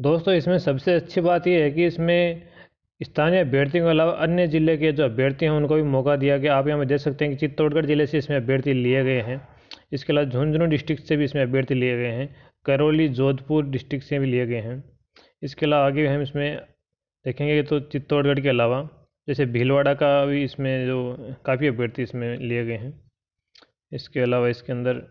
दोस्तों इसमें सबसे अच्छी बात यह है कि इसमें स्थानीय अभ्यर्थियों के अलावा अन्य ज़िले के जो अभ्यर्थी हैं उनको भी मौका दिया गया आप यहाँ देख सकते हैं कि चित्तौड़गढ़ ज़िले से इसमें अभ्यर्थी लिए गए हैं इसके अलावा झुंझुनू डिस्ट्रिक्ट से भी इसमें अभ्यर्थी लिए गए हैं करौली जोधपुर डिस्ट्रिक्ट से भी लिए गए हैं इसके अलावा आगे हम इसमें देखेंगे तो चित्तौड़गढ़ के अलावा जैसे भीलवाड़ा का भी इसमें जो काफ़ी अभ्यर्थी इसमें लिए गए हैं इसके अलावा इसके अंदर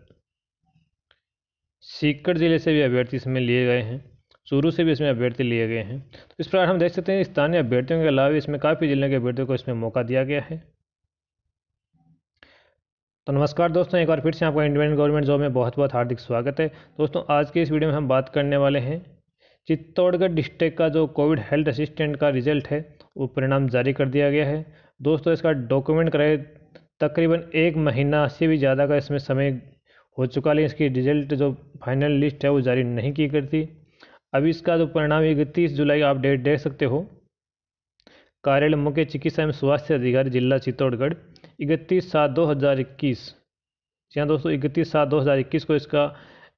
सीकर ज़िले से भी अभ्यर्थी इसमें लिए गए हैं शुरू से भी इसमें अभ्यर्थी लिए गए हैं तो इस प्रकार हम देख सकते हैं स्थानीय अभ्यर्थियों के अलावा इसमें काफ़ी जिले के अभ्यर्थियों को इसमें मौका दिया गया है तो नमस्कार दोस्तों एक बार फिर से आपका इंडिपेंडेंट गवर्नमेंट जॉब में बहुत बहुत हार्दिक स्वागत है दोस्तों आज के इस वीडियो में हम बात करने वाले हैं चित्तौड़गढ़ डिस्ट्रिक्ट का जो कोविड हेल्थ असिस्टेंट का रिजल्ट है वो परिणाम जारी कर दिया गया है दोस्तों इसका डॉक्यूमेंट कराए तकरीबन एक महीना से भी ज़्यादा का इसमें समय हो चुका लेकिन इसकी रिजल्ट जो फाइनल लिस्ट है वो जारी नहीं की थी अब इसका जो परिणाम इकतीस जुलाई आप डेट देख सकते हो कार्यालय मुख्य चिकित्सा एवं स्वास्थ्य अधिकारी जिला चित्तौड़गढ़ इकतीस सात दो हज़ार इक्कीस जी हाँ दोस्तों इकतीस सात दो हज़ार इक्कीस को इसका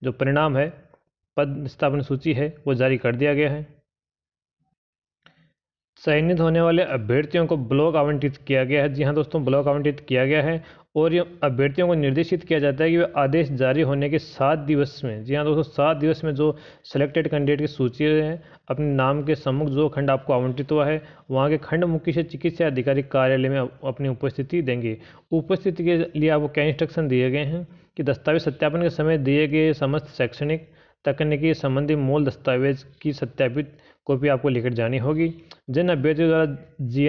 जो परिणाम है पद स्थापन सूची है वो जारी कर दिया गया है चयनित होने वाले अभ्यर्थियों को ब्लॉक आवंटित किया गया है जी हाँ दोस्तों ब्लॉक आवंटित किया गया है और ये अभ्यर्थियों को निर्देशित किया जाता है कि वे आदेश जारी होने के सात दिवस में जी हाँ दोस्तों सात दिवस में जो सिलेक्टेड कैंडिडेट की सूची है अपने नाम के सम्मुख जो खंड आपको आवंटित हुआ है वहाँ के खंड मुख्य से चिकित्सा अधिकारी कार्यालय में अपनी उपस्थिति देंगे उपस्थिति के लिए आपको क्या इंस्ट्रक्शन दिए गए हैं कि दस्तावेज सत्यापन के समय दिए गए समस्त शैक्षणिक तकनीकी संबंधी मूल दस्तावेज की सत्यापित कॉपी आपको लेकर जानी होगी जिन अभ्यर्थियों द्वारा जी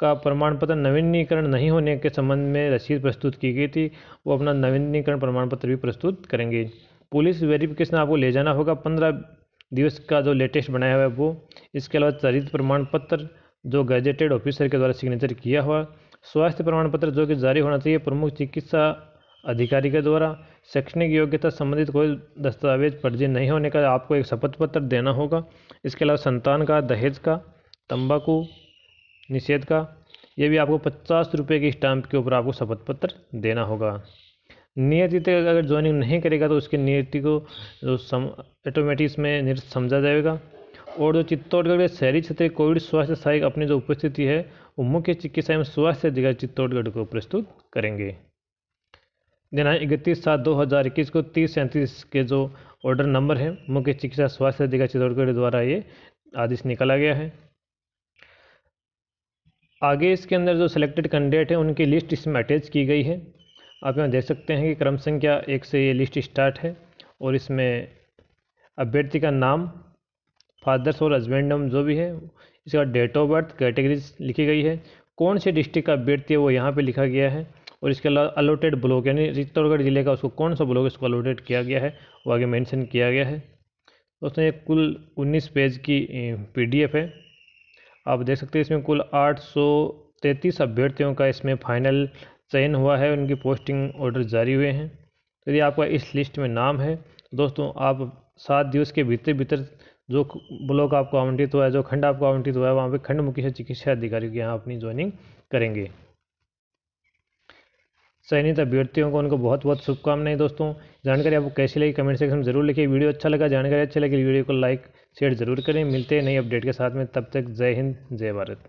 का प्रमाण पत्र नवीनीकरण नहीं होने के संबंध में रसीद प्रस्तुत की गई थी वो अपना नवीनीकरण प्रमाण पत्र भी प्रस्तुत करेंगे पुलिस वेरिफिकेशन आपको ले जाना होगा पंद्रह दिवस का जो लेटेस्ट बनाया हुआ है वो इसके अलावा चरित्र प्रमाण पत्र जो गजेटेड ऑफिसर के द्वारा सिग्नेचर किया हुआ स्वास्थ्य प्रमाण पत्र जो कि जारी होना चाहिए प्रमुख चिकित्सा अधिकारी के द्वारा शैक्षणिक योग्यता संबंधित कोई दस्तावेज़ फर्जी नहीं होने का आपको एक शपथ पत्र देना होगा इसके अलावा संतान का दहेज का तंबाकू निषेध का ये भी आपको पचास रुपये की स्टाम्प के ऊपर आपको शपथ पत्र देना होगा नियति तक अगर ज्वाइनिंग नहीं करेगा तो उसकी नियति को जो सम ऑटोमेटिक्स में निरस्त समझा जाएगा और जो चित्तौड़गढ़ के शहरी क्षेत्र कोविड स्वास्थ्य सहायक अपनी जो उपस्थिति है वो मुख्य चिकित्सा एवं स्वास्थ्य अधिकारी चित्तौड़गढ़ को प्रस्तुत करेंगे दिनांक इकतीस सात दो हज़ार इक्कीस को तीस सैंतीस के जो ऑर्डर नंबर है मुख्य चिकित्सा स्वास्थ्य अधिकारी चित्तौड़गढ़ द्वारा ये आदेश निकाला गया है आगे इसके अंदर जो सिलेक्टेड कैंडिडेट हैं उनकी लिस्ट इसमें अटैच की गई है आप यहाँ देख सकते हैं कि क्रम संख्या एक से ये लिस्ट स्टार्ट है और इसमें अभ्यर्थी का नाम फादर्स और हस्बैंड नेम जो भी है इसका डेट ऑफ बर्थ कैटेगरीज लिखी गई है कौन से डिस्ट्रिक्ट का अभ्यर्थी है वो यहाँ पे लिखा गया है और इसके अलावा अलोटेड ब्लॉक यानी चित्तौड़गढ़ जिले का उसको कौन सा ब्लॉक इसको अलोटेड किया गया है वो आगे मेंशन किया गया है दोस्तों ये कुल 19 पेज की पीडीएफ है आप देख सकते हैं इसमें कुल आठ अभ्यर्थियों का इसमें फाइनल चयन हुआ है उनकी पोस्टिंग ऑर्डर जारी हुए हैं तो यदि आपका इस लिस्ट में नाम है दोस्तों आप सात दिवस के भीतर भीतर जो ब्लॉक आपको आवंटित हुआ है जो खंड आपको आवंटित हुआ है वहाँ पे खंड मुख्य चिकित्सा अधिकारी के यहाँ अपनी ज्वाइनिंग करेंगे चयनित अभ्यर्थियों को उनको बहुत बहुत शुभकामनाएं दोस्तों जानकारी आपको कैसी लगी कमेंट सेक्शन में जरूर लिखिए वीडियो अच्छा लगा जानकारी अच्छी लगी वीडियो को लाइक शेयर जरूर करें मिलते हैं नई अपडेट के साथ में तब तक जय हिंद जय भारत